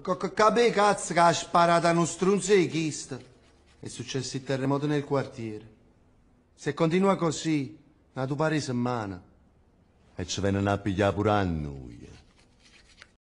Perché capì cazzo che ha sparato a uno strunzio di strunzichista. È successo il terremoto nel quartiere. Se continua così, la tua pare settimana. E ci vengono a pigliare pure a noi.